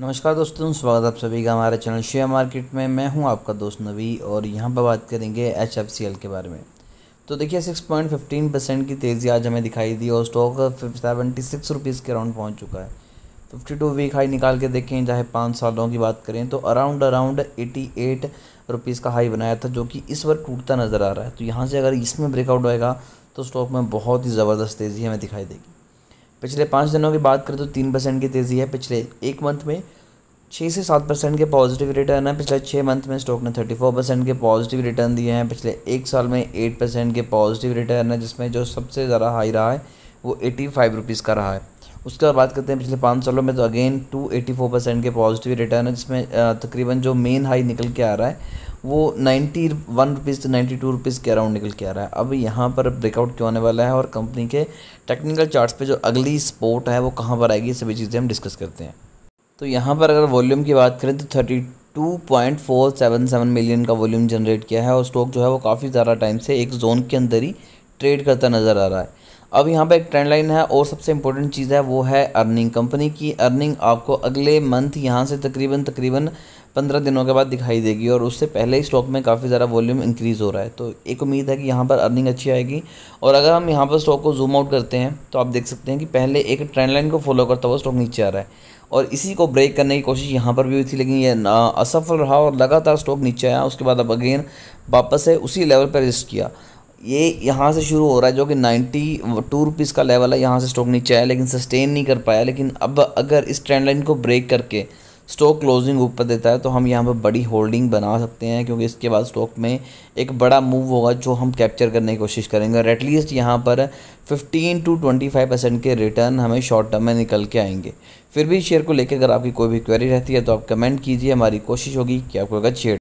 नमस्कार दोस्तों स्वागत आप सभी का हमारे चैनल शेयर मार्केट में मैं हूं आपका दोस्त नवी और यहां पर बात करेंगे एच के बारे में तो देखिए 6.15 परसेंट की तेज़ी आज हमें दिखाई दी और स्टॉक सेवेंटी सिक्स रुपीज़ के अराउंड पहुंच चुका है 52 वीक हाई निकाल के देखें चाहे पाँच सालों की बात करें तो अराउंड अराउंड एट रुपीज़ का हाई बनाया था जो कि इस बार टूटता नज़र आ रहा है तो यहाँ से अगर इसमें ब्रेकआउट होएगा तो स्टॉक में बहुत ही ज़बरदस्त तेज़ी हमें दिखाई देगी पिछले पाँच दिनों की बात करें तो तीन परसेंट की तेज़ी है पिछले एक मंथ में छः से सात परसेंट के पॉजिटिव रिटर्न है पिछले छः मंथ में स्टॉक ने थर्टी फोर परसेंट के पॉजिटिव रिटर्न दिए हैं पिछले एक साल में एट परसेंट के पॉजिटिव रिटर्न है जिसमें जो सबसे ज़्यादा हाई रहा है वो एटी फाइव रुपीज़ का रहा है उसके बाद बात करते हैं पिछले पाँच सालों में तो again two eighty four percent के पॉजिटिव रिटर्न है जिसमें तकरीबन जो मेन हाई निकल के आ रहा है वो नाइन्टी वन रुपीज़ से नाइन्टी टू रुपीज़ के अराउंड निकल के आ रहा है अब यहाँ पर ब्रेकआउट क्यों आने वाला है और कंपनी के टेक्निकल चार्ट्स पे जो अगली स्पोर्ट है वो कहाँ पर आएगी सभी चीज़ें हम डिस्कस करते हैं तो यहाँ पर अगर वॉल्यूम की बात करें तो thirty two point four seven seven million का वॉल्यूम जनरेट किया है और स्टॉक जो है वो काफ़ी ज़्यादा टाइम से एक जोन के अंदर ही ट्रेड करता नज़र आ रहा है अब यहाँ पर एक ट्रेंड लाइन है और सबसे इंपॉर्टेंट चीज़ है वो है अर्निंग कंपनी की अर्निंग आपको अगले मंथ यहाँ से तकरीबन तकरीबन पंद्रह दिनों के बाद दिखाई देगी और उससे पहले ही स्टॉक में काफ़ी ज़्यादा वॉल्यूम इंक्रीज़ हो रहा है तो एक उम्मीद है कि यहाँ पर अर्निंग अच्छी आएगी और अगर हम यहाँ पर स्टॉक को जूम आउट करते हैं तो आप देख सकते हैं कि पहले एक ट्रेंड लाइन को फॉलो करता हुआ स्टॉक नीचे आ रहा है और इसी को ब्रेक करने की कोशिश यहाँ पर भी हुई थी लेकिन ये असफल रहा और लगातार स्टॉक नीचे आया उसके बाद अब अगेन वापस से उसी लेवल पर रजिस्ट किया ये यहाँ से शुरू हो रहा है जो कि नाइन्टी टू रुपीज़ का लेवल है यहाँ से स्टॉक नीचे आया लेकिन सस्टेन नहीं कर पाया लेकिन अब अगर इस ट्रेंड लाइन को ब्रेक करके स्टॉक क्लोजिंग ऊपर देता है तो हम यहाँ पर बड़ी होल्डिंग बना सकते हैं क्योंकि इसके बाद स्टॉक में एक बड़ा मूव होगा जो हम कैप्चर करने की कोशिश करेंगे और एटलीस्ट यहाँ पर 15 टू 25 परसेंट के रिटर्न हमें शॉर्ट टर्म में निकल के आएंगे फिर भी शेयर को लेकर अगर आपकी कोई भी क्वेरी रहती है तो आप कमेंट कीजिए हमारी कोशिश होगी कि आपको अगर शेयर